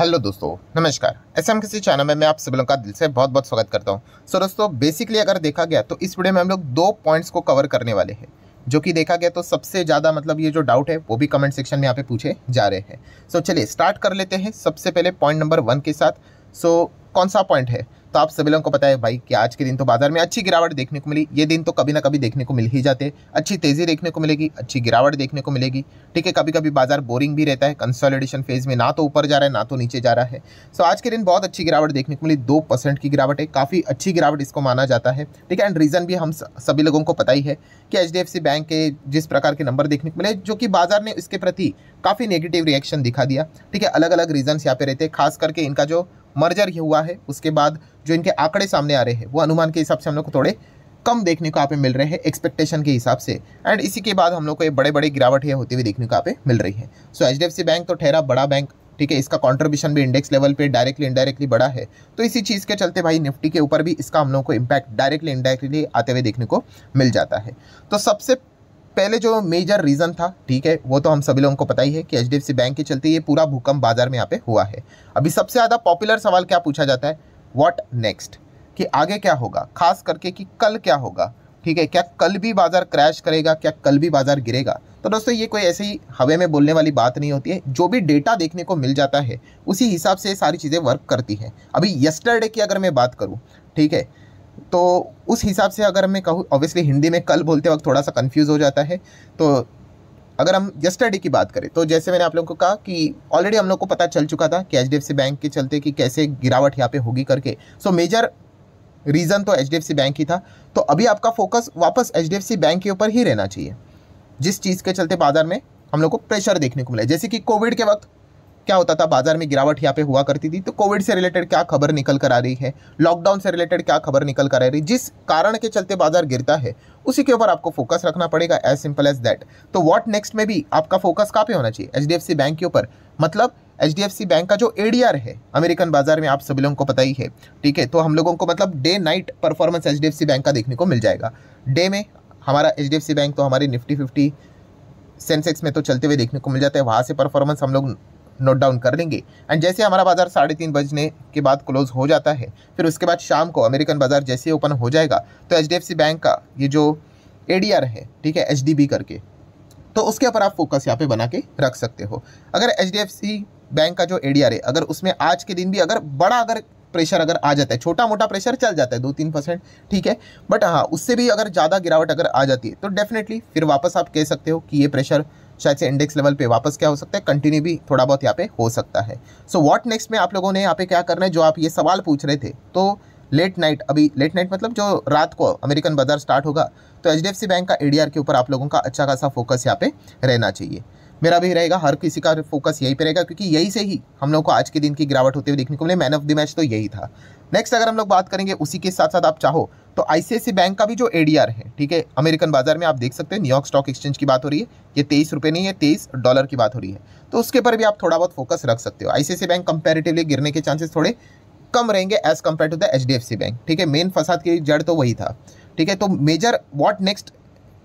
hello दोस्तों नमस्कार ऐसे हम किसी चैनल में मैं आप सभी लोगों का दिल से बहुत बहुत स्वागत करता हूं सो so, दोस्तों बेसिकली अगर देखा गया तो इस वीडियो में हम लोग दो पॉइंट्स को कवर करने वाले हैं जो कि देखा गया तो सबसे ज़्यादा मतलब ये जो डाउट है वो भी कमेंट सेक्शन में यहाँ पे पूछे जा रहे हैं सो so, चलिए स्टार्ट कर लेते हैं सबसे पहले पॉइंट नंबर वन के साथ सो so, कौन सा पॉइंट है तो आप सभी लोगों को पता है भाई कि आज के दिन तो बाजार में अच्छी गिरावट देखने को मिली ये दिन तो कभी ना कभी देखने को मिल ही जाते अच्छी तेज़ी देखने को मिलेगी अच्छी गिरावट देखने को मिलेगी ठीक है कभी कभी बाजार बोरिंग भी रहता है कंसोलिडेशन फेज में ना तो ऊपर जा रहा है ना तो नीचे जा रहा है सो आज के दिन बहुत अच्छी गिरावट देखने को मिली दो की गिरावट है काफ़ी अच्छी गिरावट इसको माना जाता है ठीक है एंड रीज़न भी हम सभी लोगों को पता ही है कि एच बैंक के जिस प्रकार के नंबर देखने को मिले जो कि बाजार ने इसके प्रति काफ़ी नेगेटिव रिएक्शन दिखा दिया ठीक है अलग अलग रीजन्स यहाँ पे रहते हैं खास करके इनका जो मर्जर हुआ है उसके बाद जो इनके आंकड़े सामने आ रहे हैं वो अनुमान के हिसाब से हम लोग को थोड़े कम देखने को आप मिल रहे हैं एक्सपेक्टेशन के हिसाब से एंड इसी के बाद हम लोग को ये बड़े बड़े गिरावट ये होती हुई देखने को आप मिल रही है सो एच बैंक तो ठहरा बड़ा बैंक ठीक है इसका कॉन्ट्रीब्यूशन भी इंडेक्स लेवल पे डायरेक्टली इनडायरेक्टली बड़ा है तो इसी चीज़ के चलते भाई निफ्टी के ऊपर भी इसका हम लोग को इम्पैक्ट डायरेक्टली इनडायरेक्टली आते हुए देखने को मिल जाता है तो सबसे पहले जो मेजर रीज़न था ठीक है वो तो हम सभी लोगों को पता ही है कि एच बैंक के चलते ये पूरा भूकंप बाजार में यहाँ पे हुआ है अभी सबसे ज़्यादा पॉपुलर सवाल क्या पूछा जाता है वॉट नेक्स्ट कि आगे क्या होगा खास करके कि कल क्या होगा ठीक है क्या कल भी बाजार क्रैश करेगा क्या कल भी बाजार गिरेगा तो दोस्तों ये कोई ऐसे ही हवे में बोलने वाली बात नहीं होती है जो भी डेटा देखने को मिल जाता है उसी हिसाब से सारी चीज़ें वर्क करती हैं अभी यस्टरडे की अगर मैं बात करूँ ठीक है तो उस हिसाब से अगर मैं कहूँ ऑब्वियसली हिंदी में कल बोलते वक्त थोड़ा सा कन्फ्यूज़ हो जाता है तो अगर हम यस्टरडे की बात करें तो जैसे मैंने आप लोगों को कहा कि ऑलरेडी हम लोग को पता चल चुका था कि एच डी बैंक के चलते कि कैसे गिरावट यहाँ पे होगी करके सो मेजर रीज़न तो एच डी बैंक ही था तो अभी आपका फोकस वापस एच डी बैंक के ऊपर ही रहना चाहिए जिस चीज़ के चलते बाज़ार में हम लोग को प्रेशर देखने को मिला जैसे कि कोविड के वक्त क्या होता था बाजार में गिरावट यहाँ पे हुआ करती थी तो कोविड से रिलेटेड क्या खबर निकल कर आ रही है लॉकडाउन से रिलेटेड क्या खबर निकल कर आ रही है जिस कारण के चलते बाजार गिरता है उसी के ऊपर आपको फोकस रखना पड़ेगा एज सिंपल एज दैट तो वॉट नेक्स्ट में भी आपका फोकस कहाँ पे होना चाहिए एच बैंक के ऊपर मतलब एच बैंक का जो ए है अमेरिकन बाजार में आप सभी लोगों को पता ही है ठीक है तो हम लोगों को मतलब day night performance H bank का देखने को मिल जाएगा डे में हमारा एच बैंक तो हमारे निफ्टी फिफ्टी सेंसेक्स में तो चलते हुए देखने को मिल जाता है वहाँ से परफॉर्मेंस हम लोग नोट डाउन कर लेंगे एंड जैसे हमारा बाजार साढ़े तीन बजने के बाद क्लोज हो जाता है फिर उसके बाद शाम को अमेरिकन बाजार जैसे ओपन हो जाएगा तो एच बैंक का ये जो ए है ठीक है एच करके तो उसके ऊपर आप फोकस यहाँ पे बना के रख सकते हो अगर एच बैंक का जो ए है अगर उसमें आज के दिन भी अगर बड़ा अगर प्रेशर अगर आ जाता है छोटा मोटा प्रेशर चल जाता है दो तीन परसेंट ठीक है बट हाँ उससे भी अगर ज़्यादा गिरावट अगर आ जाती है तो डेफिनेटली फिर वापस आप कह सकते हो कि ये प्रेशर शायद से इंडेक्स लेवल पे वापस क्या हो सकता है कंटिन्यू भी थोड़ा बहुत यहाँ पे हो सकता है सो व्हाट नेक्स्ट में आप लोगों ने यहाँ पे क्या करना है जो आप ये सवाल पूछ रहे थे तो लेट नाइट अभी लेट नाइट मतलब जो रात को अमेरिकन बाजार स्टार्ट होगा तो एच बैंक का ए के ऊपर आप लोगों का अच्छा खासा फोकस यहाँ पे रहना चाहिए मेरा भी रहेगा हर किसी का फोकस यही पे रहेगा क्योंकि यही से ही हम लोग को आज के दिन की गिरावट होते हुए देखने को मिले मैन ऑफ द मैच तो यही था नेक्स्ट अगर हम लोग बात करेंगे उसी के साथ साथ आप चाहो तो आईसीआईसी बैंक का भी जो एडीआर है ठीक है अमेरिकन बाजार में आप देख सकते हैं न्यूयॉर्क स्टॉक एक्सचेंज की बात हो रही है ये तेईस रुपये नहीं है तेईस डॉलर की बात हो रही है तो उसके पर भी आप थोड़ा बहुत फोकस रख सकते हो आईसीआईसी बैंक कंपेरेटिवली गिरने के चांसेस थोड़े कम रहेंगे as compare to the H bank ठीक है मेन फसाद की जड़ तो वही था ठीक है तो मेजर वॉट नेक्स्ट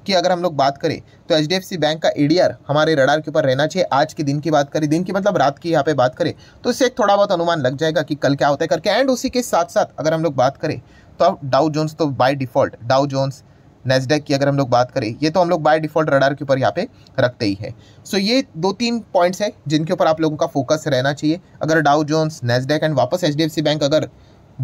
की अगर हम लोग बात करें तो एच बैंक का ई हमारे रडार के ऊपर रहना चाहिए आज के दिन की बात करें दिन की मतलब रात की यहाँ पे बात करें तो इससे एक थोड़ा बहुत अनुमान लग जाएगा कि कल क्या होता है करके एंड उसी के साथ साथ अगर हम लोग बात करें तो डाउ जोन्स तो by default Dow Jones Nasdaq की अगर हम लोग बात करें ये तो हम लोग बाय डिफॉल्ट रडार के ऊपर यहाँ पे रखते ही है सो so ये दो तीन पॉइंट्स है जिनके ऊपर आप लोगों का फोकस रहना चाहिए अगर डाउ जोन्स नेस्डेक एंड वापस एच बैंक अगर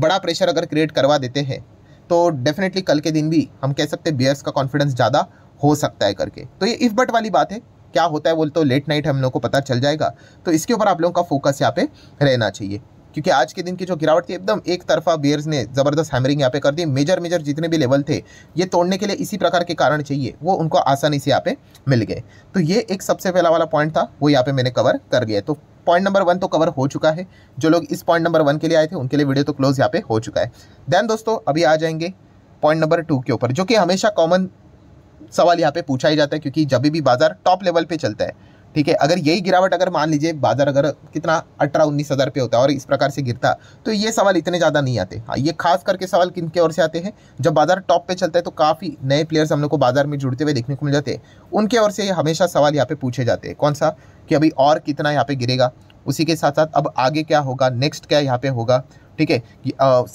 बड़ा प्रेशर अगर क्रिएट करवा देते हैं तो डेफिनेटली कल के दिन भी हम कह सकते हैं बियर्स का कॉन्फिडेंस ज़्यादा हो सकता है करके तो ये इफ़ बट वाली बात है क्या होता है बोल तो लेट नाइट हम लोग को पता चल जाएगा तो इसके ऊपर आप लोगों का फोकस यहाँ पे रहना चाहिए क्योंकि आज के दिन की जो गिरावट थी एकदम एक तरफा बियर्स ने ज़बरदस्त हैमरिंग यहाँ पे कर दी मेजर मेजर जितने भी लेवल थे ये तोड़ने के लिए इसी प्रकार के कारण चाहिए वो उनको आसानी से यहाँ पे मिल गए तो ये एक सबसे पहला वाला पॉइंट था वो यहाँ पे मैंने कवर कर गया तो पॉइंट नंबर वन तो कवर हो चुका है जो लोग इस पॉइंट नंबर वन के लिए आए थे उनके लिए वीडियो तो क्लोज यहाँ पे हो चुका है देन दोस्तों अभी आ जाएंगे पॉइंट नंबर टू के ऊपर जो कि हमेशा कॉमन सवाल यहाँ पे पूछा ही जाता है क्योंकि जब भी बाजार टॉप लेवल पे चलता है ठीक है अगर यही गिरावट अगर मान लीजिए बाजार अगर कितना अठारह उन्नीस हज़ार पे होता है और इस प्रकार से गिरता तो ये सवाल इतने ज़्यादा नहीं आते हाँ ये खास करके सवाल किन के ओर से आते हैं जब बाजार टॉप पे चलता है तो काफ़ी नए प्लेयर्स हम लोग को बाजार में जुड़ते हुए देखने को मिल जाते हैं उनके ओर से हमेशा सवाल यहाँ पे पूछे जाते हैं कौन सा कि अभी और कितना यहाँ पर गिरेगा उसी के साथ साथ अब आगे क्या होगा नेक्स्ट क्या यहाँ पे होगा ठीक है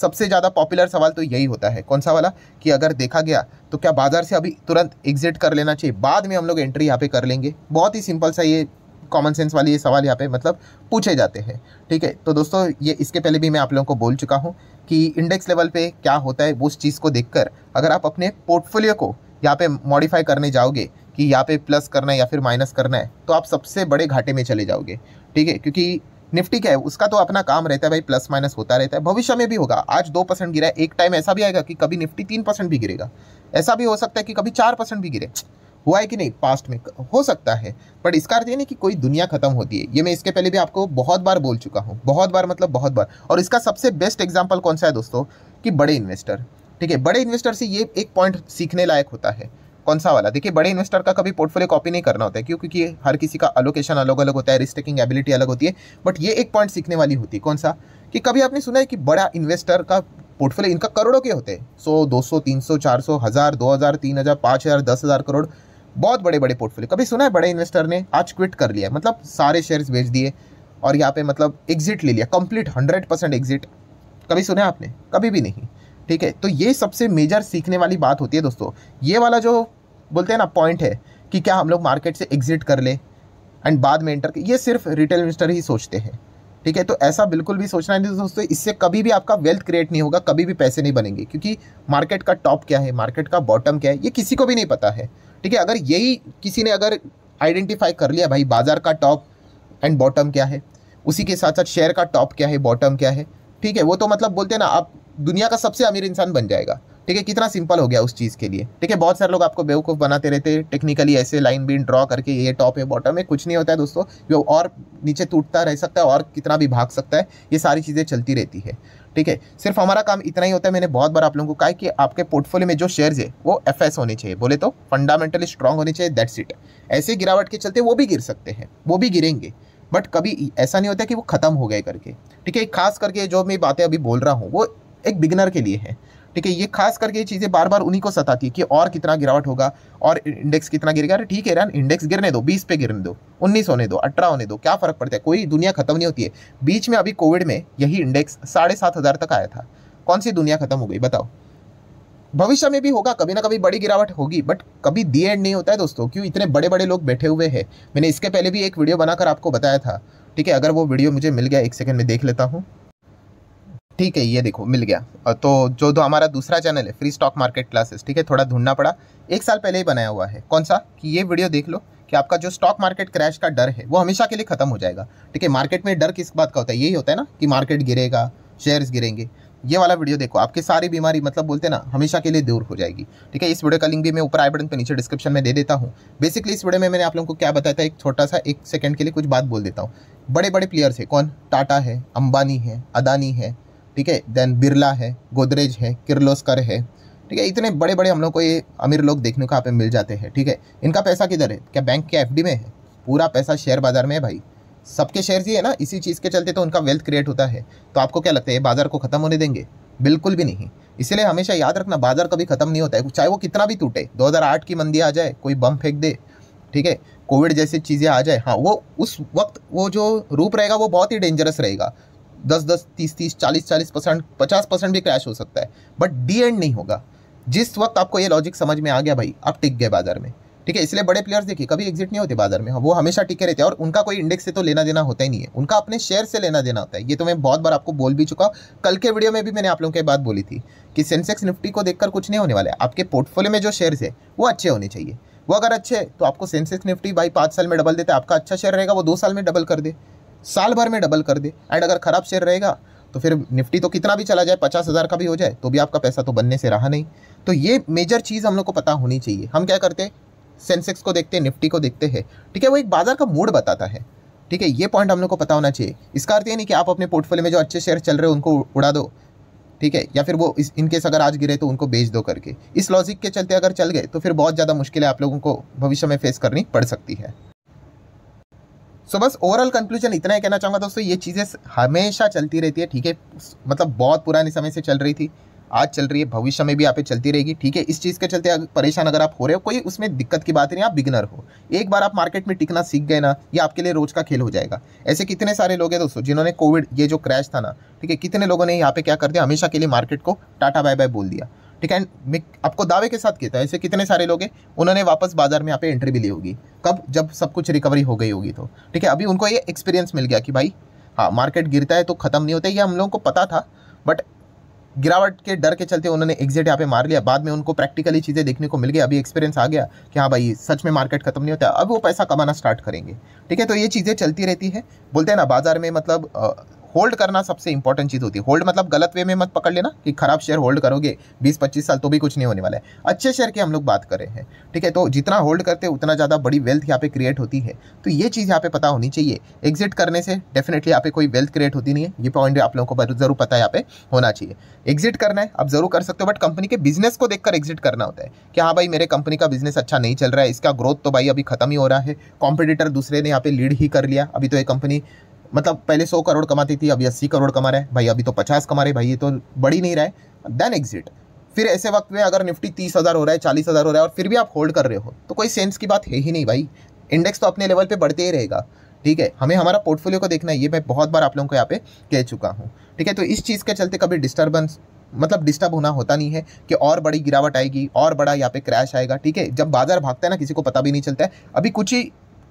सबसे ज़्यादा पॉपुलर सवाल तो यही होता है कौन सा वाला कि अगर देखा गया तो क्या बाज़ार से अभी तुरंत एग्जिट कर लेना चाहिए बाद में हम लोग एंट्री यहाँ पे कर लेंगे बहुत ही सिंपल सा ये कॉमन सेंस वाले ये सवाल यहाँ पे मतलब पूछे जाते हैं ठीक है तो दोस्तों ये इसके पहले भी मैं आप लोगों को बोल चुका हूँ कि इंडेक्स लेवल पे क्या होता है उस चीज़ को देखकर अगर आप अपने पोर्टफोलियो को यहाँ पे मॉडिफाई करने जाओगे कि यहाँ पे प्लस करना है या फिर माइनस करना है तो आप सबसे बड़े घाटे में चले जाओगे ठीक है क्योंकि निफ्टी क्या है उसका तो अपना काम रहता है भाई प्लस माइनस होता रहता है भविष्य में भी होगा आज दो परसेंट गिरा है एक टाइम ऐसा भी आएगा कि कभी निफ्टी तीन परसेंट भी गिरेगा ऐसा भी हो सकता है कि कभी चार परसेंट भी गिरे हुआ है कि नहीं पास्ट में हो सकता है बट इसका अर्थ ये नहीं कि कोई दुनिया खत्म होती है ये मैं इसके पहले भी आपको बहुत बार बोल चुका हूँ बहुत बार मतलब बहुत बार और इसका सबसे बेस्ट एग्जाम्पल कौन सा है दोस्तों कि बड़े इन्वेस्टर ठीक है बड़े इन्वेस्टर से ये एक पॉइंट सीखने लायक होता है कौन सा वाला देखिए बड़े इन्वेस्टर का कभी पोर्टफोलियो कॉपी नहीं करना होता है क्यों क्योंकि हर किसी का अलोकेशन अलग अलग होता है रिस्क टेकिंग एबिलिटी अलग होती है बट ये एक पॉइंट सीखने वाली होती है कौन सा कि कभी आपने सुना है कि बड़ा इन्वेस्टर का पोर्टफोलियो इनका करोड़ों के होते हैं सौ दो सौ तीन सौ चार सौ हज़ार दो हज़ार तीन हज़ार पाँच हज़ार दस हज़ार करोड़ बहुत बड़े बड़े पोर्टफोलियो कभी सुना है बड़े इन्वेस्टर ने आज क्विट कर लिया मतलब सारे शेयर्स बेच दिए और यहाँ पे मतलब एग्जिट ले लिया कंप्लीट हंड्रेड परसेंट एग्जिट कभी सुना है आपने कभी भी नहीं ठीक है तो ये सबसे मेजर सीखने वाली बात होती है दोस्तों ये वाला जो बोलते हैं ना पॉइंट है कि क्या हम लोग मार्केट से एग्जिट कर ले एंड बाद में एंटर ये सिर्फ रिटेल इन्वेस्टर ही सोचते हैं ठीक है तो ऐसा बिल्कुल भी सोचना नहीं दोस्तों इससे कभी भी आपका वेल्थ क्रिएट नहीं होगा कभी भी पैसे नहीं बनेंगे क्योंकि मार्केट का टॉप क्या है मार्केट का बॉटम क्या है ये किसी को भी नहीं पता है ठीक है अगर यही किसी ने अगर आइडेंटिफाई कर लिया भाई बाजार का टॉप एंड बॉटम क्या है उसी के साथ साथ शेयर का टॉप क्या है बॉटम क्या है ठीक है वो तो मतलब बोलते हैं ना आप दुनिया का सबसे अमीर इंसान बन जाएगा ठीक है कितना सिंपल हो गया उस चीज़ के लिए ठीक है बहुत सारे लोग आपको बेवकूफ़ बनाते रहते हैं टेक्निकली ऐसे लाइन बीन ड्रॉ करके ये टॉप है बॉटम है कुछ नहीं होता है दोस्तों जो और नीचे टूटता रह सकता है और कितना भी भाग सकता है ये सारी चीज़ें चलती रहती है ठीक है सिर्फ हमारा काम इतना ही होता है मैंने बहुत बार आप लोगों को कहा कि आपके पोर्टफोलियो में जो शेयर्स है वो एफ होने चाहिए बोले तो फंडामेंटली स्ट्रॉन्ग होने चाहिए दैट्स इट ऐसे गिरावट के चलते वो भी गिर सकते हैं वो भी गिरेंगे बट कभी ऐसा नहीं होता कि वो ख़त्म हो गए करके ठीक है खास करके जो मैं बातें अभी बोल रहा हूँ वो एक बिगनर के लिए है ठीक है ये खास करके ये चीज़ें बार बार उन्हीं को सताती है कि और कितना गिरावट होगा और इंडेक्स कितना गिरेगा अरे ठीक है यार इंडेक्स गिरने दो बीस पे गिरने दो उन्नीस होने दो अठारह होने दो क्या फ़र्क पड़ता है कोई दुनिया खत्म नहीं होती है बीच में अभी कोविड में यही इंडेक्स साढ़े सात हज़ार तक आया था कौन सी दुनिया खत्म हो गई बताओ भविष्य में भी होगा कभी ना कभी बड़ी गिरावट होगी बट कभी दी एंड नहीं होता है दोस्तों क्यों इतने बड़े बड़े लोग बैठे हुए हैं मैंने इसके पहले भी एक वीडियो बनाकर आपको बताया था ठीक है अगर वो वीडियो मुझे मिल गया एक सेकंड में देख लेता हूँ ठीक है ये देखो मिल गया तो जो दो हमारा दूसरा चैनल है फ्री स्टॉक मार्केट क्लासेस ठीक है थोड़ा ढूंढना पड़ा एक साल पहले ही बनाया हुआ है कौन सा कि ये वीडियो देख लो कि आपका जो स्टॉक मार्केट क्रैश का डर है वो हमेशा के लिए खत्म हो जाएगा ठीक है मार्केट में डर किस बात का होता है यही होता है ना कि मार्केट गिरेगा शेयर्स गिरेंगे ये वाला वीडियो देखो आपकी सारी बीमारी मतलब बोलते ना हमेशा के लिए दूर हो जाएगी ठीक है इस वीडियो का लिंक भी मैं ऊपर आई बटन पे नीचे डिस्क्रिप्शन में दे देता हूँ बेसिकली इस वीडियो में मैंने आप लोगों को क्या बताया था एक छोटा सा एक सेकंड के लिए कुछ बात बोल देता हूँ बड़े बड़े प्लेयर्स है कौन टाटा है अंबानी है अदानी है ठीक है देन बिरला है गोदरेज है किर्लोस्कर है ठीक है इतने बड़े बड़े हम लोग को ये अमीर लोग देखने को यहाँ पे मिल जाते हैं ठीक है इनका पैसा किधर है क्या बैंक के एफ में है पूरा पैसा शेयर बाजार में है भाई सबके शेयर ही है ना इसी चीज़ के चलते तो उनका वेल्थ क्रिएट होता है तो आपको क्या लगता है ये बाजार को ख़त्म होने देंगे बिल्कुल भी नहीं इसलिए हमेशा याद रखना बाजार कभी ख़त्म नहीं होता है चाहे वो कितना भी टूटे 2008 की मंदी आ जाए कोई बम फेंक दे ठीक है कोविड जैसी चीज़ें आ जाए हाँ वो उस वक्त वो जो रूप रहेगा वो बहुत ही डेंजरस रहेगा दस दस तीस तीस चालीस चालीस परसेंट पचास परसेंट भी क्रैश हो सकता है बट डी एंड नहीं होगा जिस वक्त आपको ये लॉजिक समझ में आ गया भाई आप टिक गए बाजार में ठीक है इसलिए बड़े प्लेयर्स देखिए कभी एग्जिट नहीं होते बाजार में हाँ, वो हमेशा टिके रहते हैं और उनका कोई इंडेक्स से तो लेना देना होता ही नहीं है उनका अपने शेयर से लेना देना होता है ये तो मैं बहुत बार आपको बोल भी चुका कल के वीडियो में भी मैंने आप लोगों के बात बोली थी कि सेंसेक्स निफ्टी को देखकर कुछ नहीं होने वाला है आपके पोर्टफोलियो में जो शेयर्स है वो अच्छे होने चाहिए वो अगर अच्छे तो आपको सेंसेक्स निफ्टी भाई पाँच साल में डबल देता है आपका अच्छा शेयर रहेगा वो दो साल में डबल कर दे साल भर में डबल कर दे एंड अगर ख़राब शेयर रहेगा तो फिर निफ्टी तो कितना भी चला जाए पचास हज़ार का भी हो जाए तो भी आपका पैसा तो बनने से रहा नहीं तो ये मेजर चीज़ हम लोग को पता होनी चाहिए हम क्या करते हैं सेंसेक्स को देखते हैं निफ्टी को देखते हैं ठीक है वो एक बाजार का मूड बताता है ठीक है ये पॉइंट हम लोग को पता होना चाहिए इसका अर्थ ये नहीं कि आप अपने पोर्टफोलियो में जो अच्छे शेयर चल रहे हैं उनको उड़ा दो ठीक है या फिर वो इस इनकेस अगर आज गिरे तो उनको बेच दो करके इस लॉजिक के चलते अगर चल गए तो फिर बहुत ज़्यादा मुश्किलें आप लोगों को भविष्य में फेस करनी पड़ सकती है सो बस ओवरऑल कंक्लूजन इतना ही कहना चाहूँगा दोस्तों ये चीज़ें हमेशा चलती रहती है ठीक है मतलब बहुत पुराने समय से चल रही थी आज चल रही है भविष्य में भी यहाँ पे चलती रहेगी ठीक है इस चीज़ के चलते परेशान अगर आप हो रहे हो कोई उसमें दिक्कत की बात नहीं आप बिगनर हो एक बार आप मार्केट में टिकना सीख गए ना ये आपके लिए रोज का खेल हो जाएगा ऐसे कितने सारे लोग हैं दोस्तों जिन्होंने कोविड ये जो क्रैश था ना ठीक है कितने लोगों ने यहाँ पे क्या कर दिया हमेशा के लिए मार्केट को टाटा बाय बाय बोल दिया ठीक है मैं आपको दावे के साथ कहता है ऐसे कितने सारे लोग हैं उन्होंने वापस बाजार में यहाँ पे एंट्री भी ली होगी कब जब सब कुछ रिकवरी हो गई होगी तो ठीक है अभी उनको ये एक्सपीरियंस मिल गया कि भाई हाँ मार्केट गिरता है तो ख़त्म नहीं होता ये हम लोगों को पता था बट गिरावट के डर के चलते उन्होंने एग्जिट यहाँ पे मार लिया बाद में उनको प्रैक्टिकली चीज़ें देखने को मिल गई अभी एक्सपीरियंस आ गया कि हाँ भाई सच में मार्केट खत्म नहीं होता अब वो पैसा कमाना स्टार्ट करेंगे ठीक है तो ये चीज़ें चलती रहती है बोलते हैं ना बाजार में मतलब होल्ड करना सबसे इंपॉर्टेंट चीज़ होती है होल्ड मतलब गलत वे में मत पकड़ लेना कि खराब शेयर होल्ड करोगे 20-25 साल तो भी कुछ नहीं होने वाला है अच्छे शेयर की हम लोग बात कर रहे हैं ठीक है तो जितना होल्ड करते हैं उतना ज़्यादा बड़ी वेल्थ यहाँ पे क्रिएट होती है तो ये चीज़ यहाँ पे पता होनी चाहिए एग्जिट करने से डेफिनेटली यहाँ पे कोई वेल्थ क्रिएट होती नहीं है ये पॉइंट आप लोगों को जरूर पता है यहाँ पे होना चाहिए एग्जिट करना है आप जरूर कर सकते हो बट कंपनी के बिजनेस को देखकर एग्जिट करना होता है कि हाँ भाई मेरे कंपनी का बिजनेस अच्छा नहीं चल रहा है इसका ग्रोथ तो भाई अभी खत्म ही हो रहा है कॉम्पिटिटर दूसरे ने यहाँ पे लीड ही कर लिया अभी तो ये कंपनी मतलब पहले सौ करोड़ कमाती थी अभी अस्सी करोड़ कमा रहे हैं भाई अभी तो पचास कमा रहे भाई ये तो बढ़ ही नहीं रहा है देन एग्जिट फिर ऐसे वक्त में अगर निफ्टी तीस हज़ार हो रहा है चालीस हज़ार हो रहा है और फिर भी आप होल्ड कर रहे हो तो कोई सेंस की बात है ही नहीं भाई इंडेक्स तो अपने लेवल पे बढ़ते ही रहेगा ठीक है हमें हमारा पोर्टफोलियो को देखना है ये मैं बहुत बार आप लोगों को यहाँ पे कह चुका हूँ ठीक है तो इस चीज़ के चलते कभी डिस्टर्बेंस मतलब डिस्टर्ब होना होता नहीं है कि और बड़ी गिरावट आएगी और बड़ा यहाँ पे क्रैश आएगा ठीक है जब बाजार भागता है ना किसी को पता भी नहीं चलता है अभी कुछ ही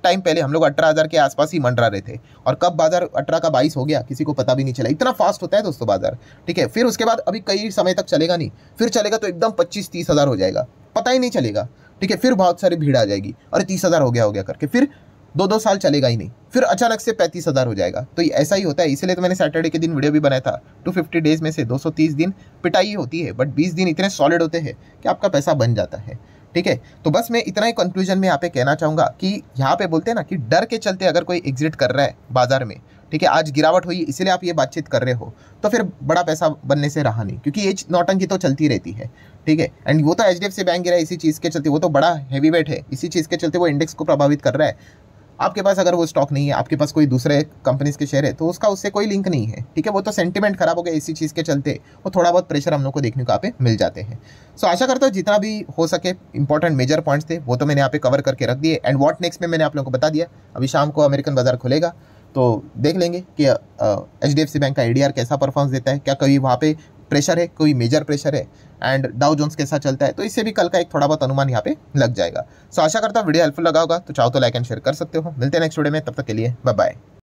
टाइम पहले हम लोग अठारह हज़ार के आसपास ही मंडरा रहे थे और कब बाजार अठारह का बाईस हो गया किसी को पता भी नहीं चला इतना फास्ट होता है दोस्तों बाजार ठीक है फिर उसके बाद अभी कई समय तक चलेगा नहीं फिर चलेगा तो एकदम पच्चीस तीस हज़ार हो जाएगा पता ही नहीं चलेगा ठीक है फिर बहुत सारी भीड़ आ जाएगी अरे तीस हज़ार हो गया हो गया करके फिर दो दो साल चलेगा ही नहीं फिर अचानक से पैंतीस हज़ार हो जाएगा तो ऐसा ही होता है इसलिए तो मैंने सैटरडे के दिन वीडियो भी बनाया था टू फिफ्टी डेज में से दो सौ तीस दिन पिटाई होती है बट बीस दिन इतने सॉलिड होते हैं कि आपका पैसा बन जाता है ठीक है तो बस मैं इतना ही कंक्लूजन में यहाँ पे कहना चाहूँगा कि यहाँ पे बोलते हैं ना कि डर के चलते अगर कोई एग्जिट कर रहा है बाजार में ठीक है आज गिरावट हुई इसलिए आप ये बातचीत कर रहे हो तो फिर बड़ा पैसा बनने से रहा नहीं क्योंकि ये नौटंकी तो चलती रहती है ठीक है एंड वो तो एच डी एफ बैंक गिरा इसी चीज़ के चलते वो तो बड़ा हैवी वेट है इसी चीज़ के चलते वो इंडेक्स को प्रभावित कर रहा है आपके पास अगर वो स्टॉक नहीं है आपके पास कोई दूसरे कंपनीज के शेयर है तो उसका उससे कोई लिंक नहीं है ठीक है वो तो सेंटिमेंट खराब हो गया इसी चीज़ के चलते वो थोड़ा बहुत प्रेशर हम लोग को देखने को आप मिल जाते हैं सो so, आशा करता हूँ जितना भी हो सके इंपॉर्टेंट मेजर पॉइंट्स थे वो तो मैंने यहाँ पे कवर करके रख दिए एंड वॉट नेक्स्ट में मैंने आप लोगों को बता दिया अभी शाम को अमेरिकन बाजार खुलेगा तो देख लेंगे कि H D F C bank का आई कैसा परफॉर्मेंस देता है क्या कभी वहाँ पे प्रेशर है कोई मेजर प्रेशर है एंड डाउ जोन्स कैसा चलता है तो इससे भी कल का एक थोड़ा बहुत अनुमान यहाँ पे लग जाएगा सो आशा करता हूँ वीडियो हेल्पफुल लगा होगा तो चाहो तो लाइक एंड शेयर कर सकते हो मिलते हैं नेक्स्ट वीडियो में तब तक के लिए बाय